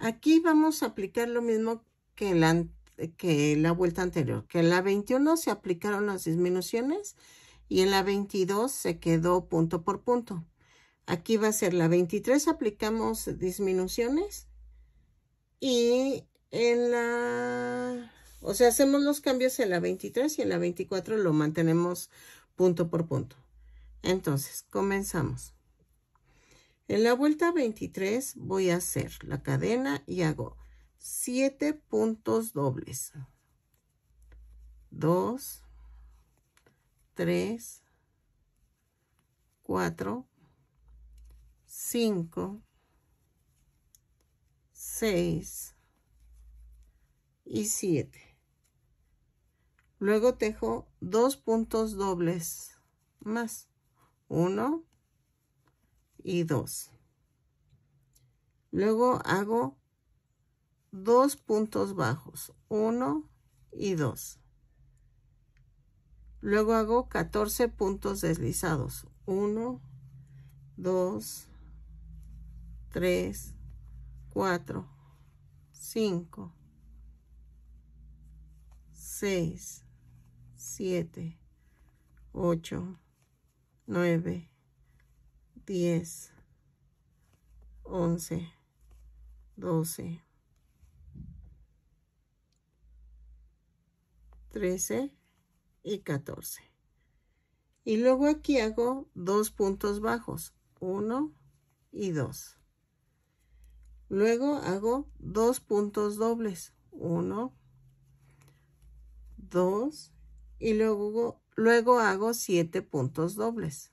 Aquí vamos a aplicar lo mismo que la, que la vuelta anterior, que en la 21 se aplicaron las disminuciones y en la 22 se quedó punto por punto. Aquí va a ser la 23 aplicamos disminuciones y en la... O sea, hacemos los cambios en la 23 y en la 24 lo mantenemos punto por punto. Entonces, comenzamos. En la vuelta 23 voy a hacer la cadena y hago 7 puntos dobles. 2, 3, 4, 5, 6 y 7. Luego tejo dos puntos dobles más. 1, y 2. Luego hago dos puntos bajos, 1 y 2. Luego hago 14 puntos deslizados, 1, 2, 3, 4, 5, 6, 7, 8, 9, 10, 11, 12, 13 y 14. Y luego aquí hago dos puntos bajos, 1 y 2. Luego hago dos puntos dobles, 1, 2 y luego, luego hago 7 puntos dobles.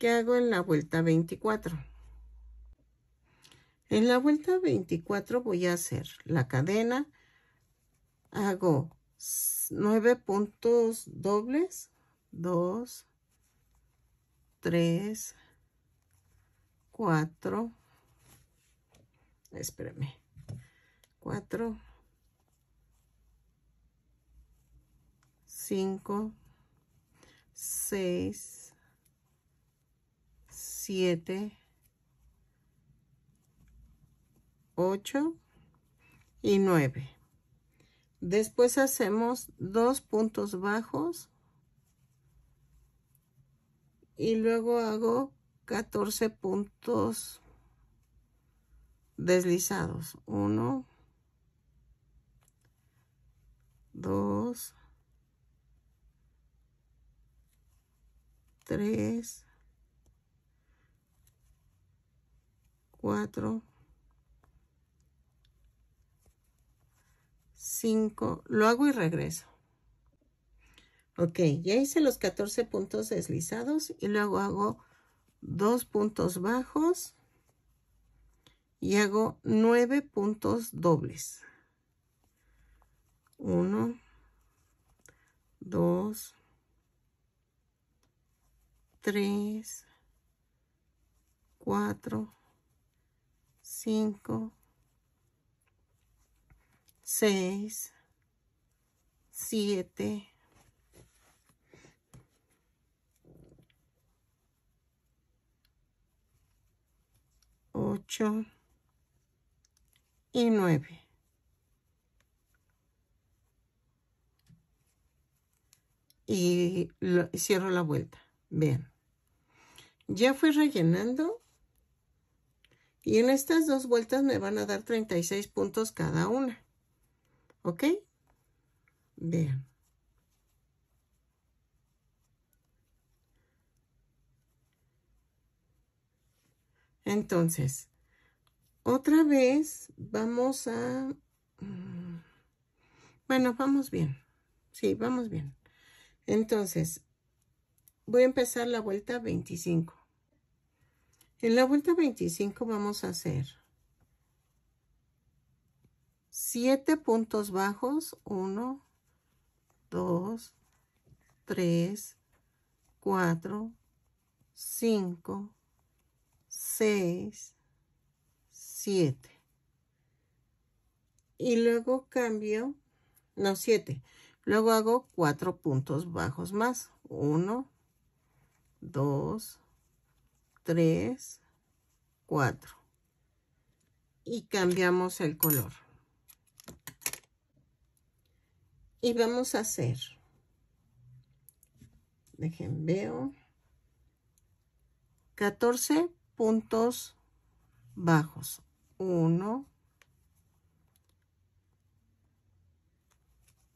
que hago en la vuelta 24. En la vuelta 24 voy a hacer la cadena, hago 9 puntos dobles, 2, 3, 4, espérame, 4, 5, 6, 7, 8 y 9. Después hacemos dos puntos bajos y luego hago 14 puntos deslizados. 1, 2, 3, 4, 5, lo hago y regreso. Ok, ya hice los 14 puntos deslizados y luego hago dos puntos bajos y hago 9 puntos dobles. 1, 2, 3, 4, 5, 6, 7, 8 y 9. Y, lo, cierro la vuelta. bien Ya fui rellenando y en estas dos vueltas me van a dar 36 puntos cada una. ¿Ok? Vean. Entonces, otra vez vamos a... Mm, bueno, vamos bien. Sí, vamos bien. Entonces, voy a empezar la vuelta 25. En la vuelta 25 vamos a hacer 7 puntos bajos, 1, 2, 3, 4, 5, 6, 7. Y luego cambio, no 7, luego hago 4 puntos bajos más, 1, 2, 3. 3, 4. Y cambiamos el color. Y vamos a hacer. Dejen, veo. 14 puntos bajos. 1,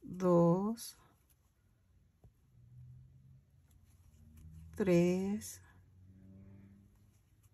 2, 3,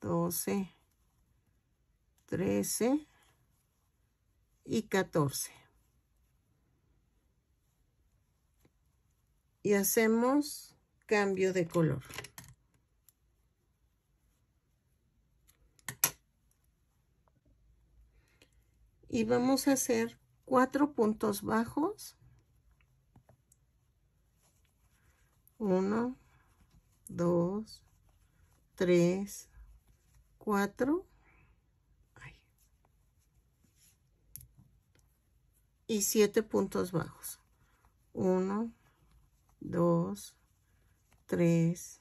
12, 13 y 14. Y hacemos cambio de color. Y vamos a hacer cuatro puntos bajos. Uno, dos, tres, 4 y 7 puntos bajos. 1, 2, 3,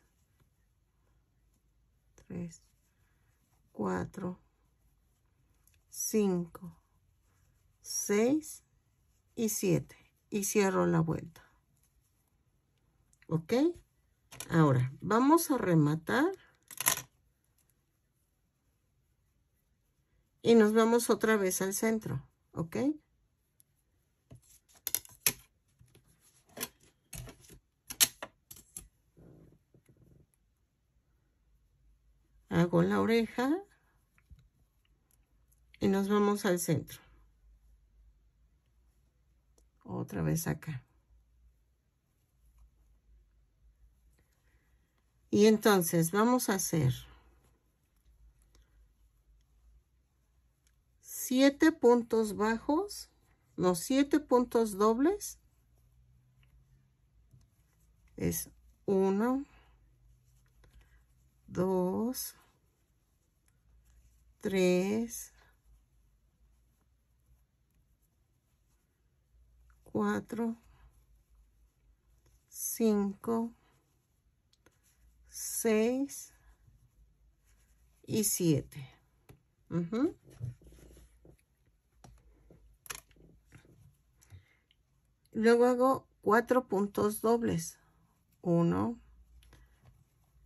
3, 4, 5, 6 y 7. Y cierro la vuelta. ¿Ok? Ahora, vamos a rematar y nos vamos otra vez al centro, ¿ok? Hago la oreja y nos vamos al centro. Otra vez acá. Y entonces vamos a hacer siete puntos bajos, los siete puntos dobles, es 1, 2, 3, 4, 5, 6 y 7. Uh Luego hago cuatro puntos dobles. Uno,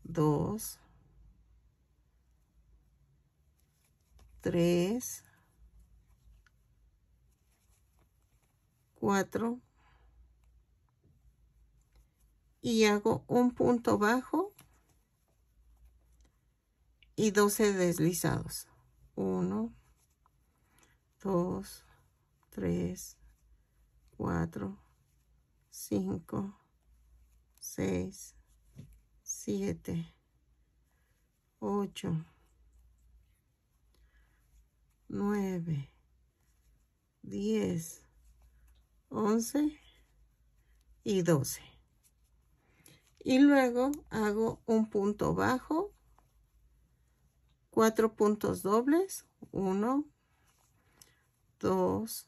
dos, tres, cuatro. Y hago un punto bajo y 12 deslizados. 1, 2, 3, 4, 5, 6, 7, 8, 9, 10, 11 y 12. Y luego hago un punto bajo, cuatro puntos dobles, 1, 2,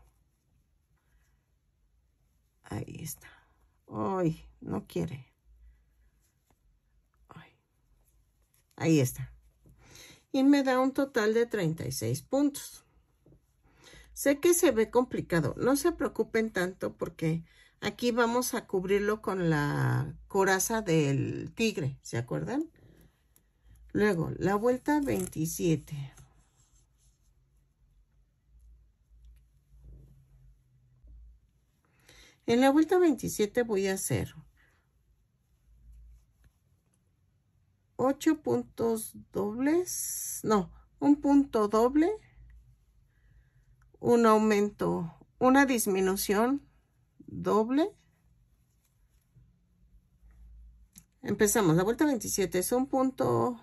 Ahí está. Ay, no quiere. Ahí está. Y me da un total de 36 puntos. Sé que se ve complicado. No se preocupen tanto porque aquí vamos a cubrirlo con la coraza del tigre. ¿Se acuerdan? Luego, la vuelta 27. En la vuelta 27 voy a hacer 8 puntos dobles, no, un punto doble, un aumento, una disminución doble. Empezamos, la vuelta 27 es un punto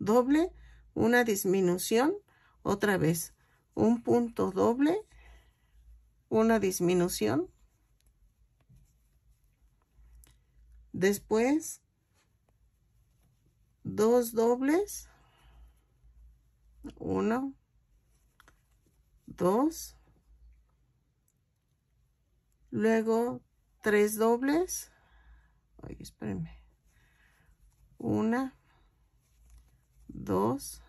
doble, una disminución, otra vez, un punto doble, una disminución, después dos dobles 1 2 luego tres dobles 1 2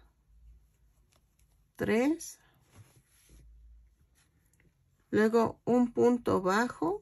3 luego un punto bajo,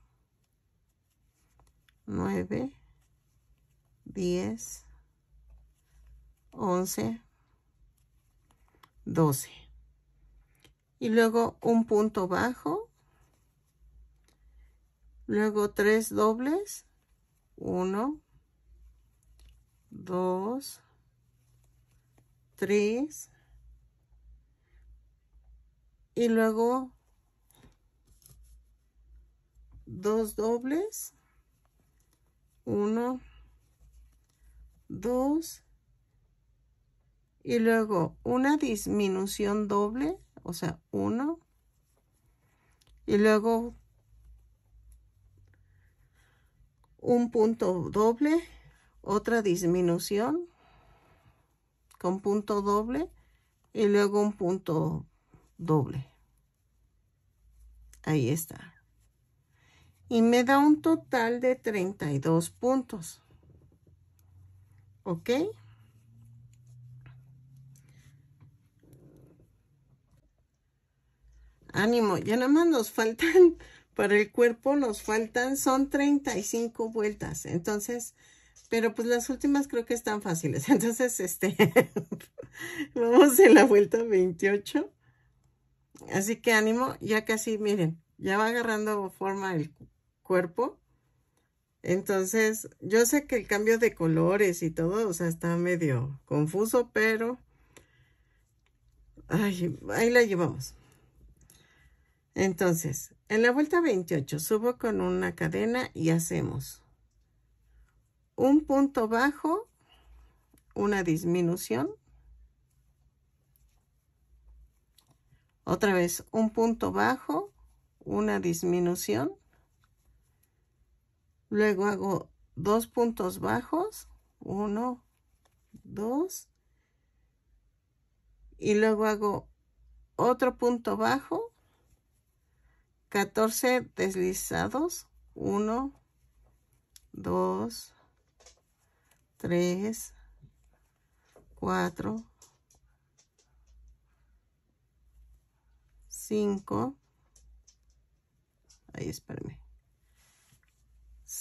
9, 10, 11, 12. Y luego un punto bajo. Luego tres dobles. 1, 2, 3. Y luego dos dobles uno, 2 y luego una disminución doble, o sea, uno y luego un punto doble, otra disminución con punto doble y luego un punto doble. Ahí está y me da un total de 32 puntos. ¿Ok? Ánimo, ya nada más nos faltan, para el cuerpo nos faltan, son 35 vueltas. Entonces, pero pues las últimas creo que están fáciles. Entonces, este, vamos en la vuelta 28. Así que ánimo, ya casi, miren, ya va agarrando forma el, cuerpo. Entonces, yo sé que el cambio de colores y todo, o sea, está medio confuso, pero... ahí la llevamos. Entonces, en la vuelta 28 subo con una cadena y hacemos un punto bajo, una disminución, otra vez un punto bajo, una disminución, luego hago dos puntos bajos uno dos y luego hago otro punto bajo 14 deslizados 1 2 3 4 5 ahí espérame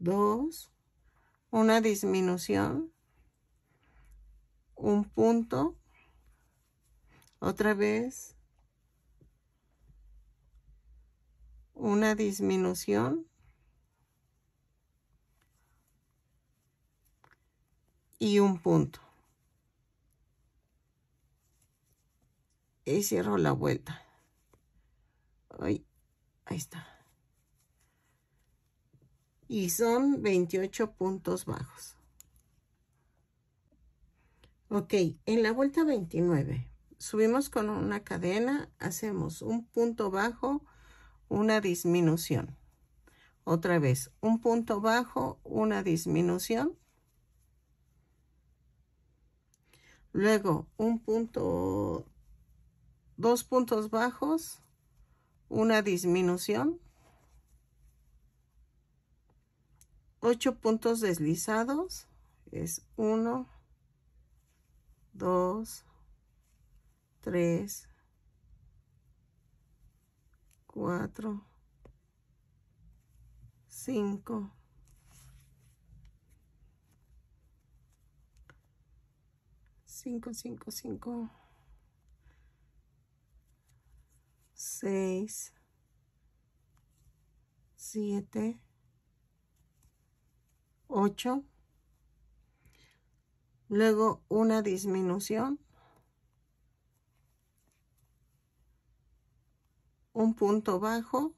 dos una disminución, un punto, otra vez, una disminución, y un punto. Y cierro la vuelta. Ay, ahí está y son 28 puntos bajos. Ok, en la vuelta 29 subimos con una cadena, hacemos un punto bajo, una disminución. Otra vez, un punto bajo, una disminución. Luego, un punto, dos puntos bajos, una disminución. 8 puntos deslizados es 1 2 3 4 5 5 5 5 6 7 8, luego una disminución, un punto bajo,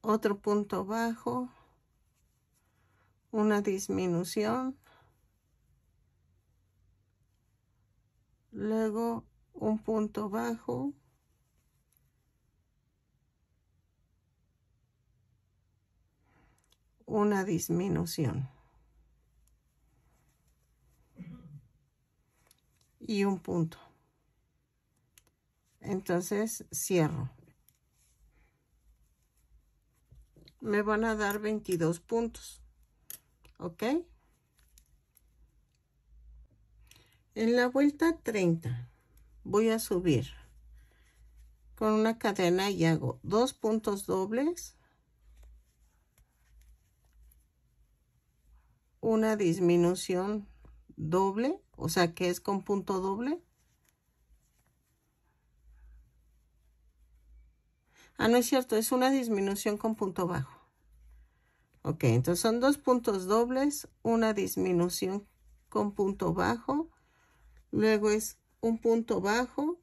otro punto bajo, una disminución, luego un punto bajo, una disminución. Y un punto. Entonces cierro. Me van a dar 22 puntos. ¿Ok? En la vuelta 30 voy a subir con una cadena y hago dos puntos dobles una disminución doble, o sea que es con punto doble. Ah, no es cierto, es una disminución con punto bajo. Ok, entonces son dos puntos dobles, una disminución con punto bajo, luego es un punto bajo,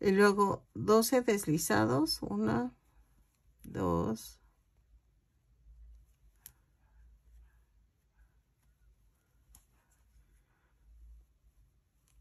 y luego 12 deslizados, una, dos,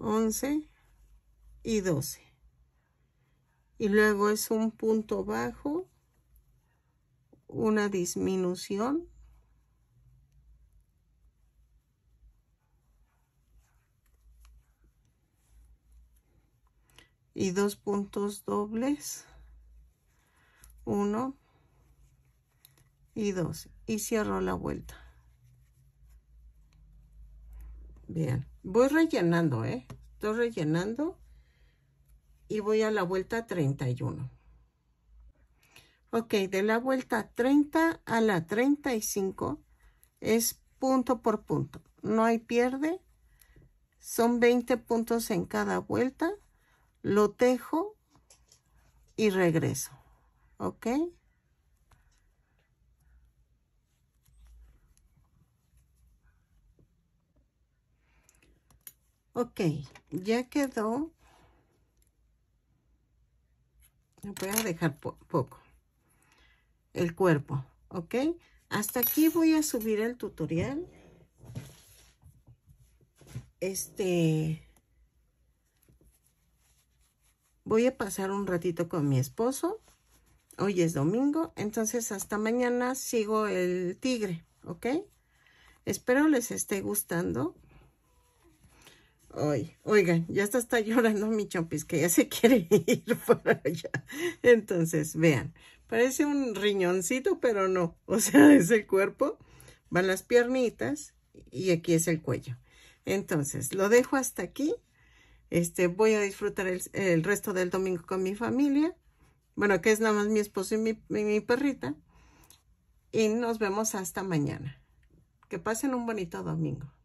11 y 12 y luego es un punto bajo una disminución y dos puntos dobles uno y dos y cierro la vuelta bien voy rellenando, ¿eh? Estoy rellenando y voy a la vuelta 31. Ok, de la vuelta 30 a la 35 es punto por punto. No hay pierde. Son 20 puntos en cada vuelta. Lo tejo y regreso. ¿Ok? Ok, ya quedó. Voy a dejar poco. El cuerpo, ¿ok? Hasta aquí voy a subir el tutorial. Este... Voy a pasar un ratito con mi esposo. Hoy es domingo, entonces hasta mañana sigo el tigre, ¿ok? Espero les esté gustando. Ay, oigan, ya está, está llorando mi chompis, que ya se quiere ir para allá. Entonces, vean, parece un riñoncito, pero no. O sea, es el cuerpo, van las piernitas y aquí es el cuello. Entonces, lo dejo hasta aquí. Este, voy a disfrutar el, resto del domingo con mi familia. Bueno, que es nada más mi esposo y mi perrita. Y nos vemos hasta mañana. Que pasen un bonito domingo.